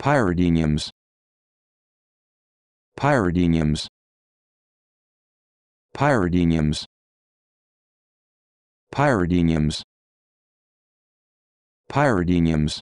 Pyridiniums. Pyridiniums. Pyridiniums. Pyridiniums. Pyridiniums.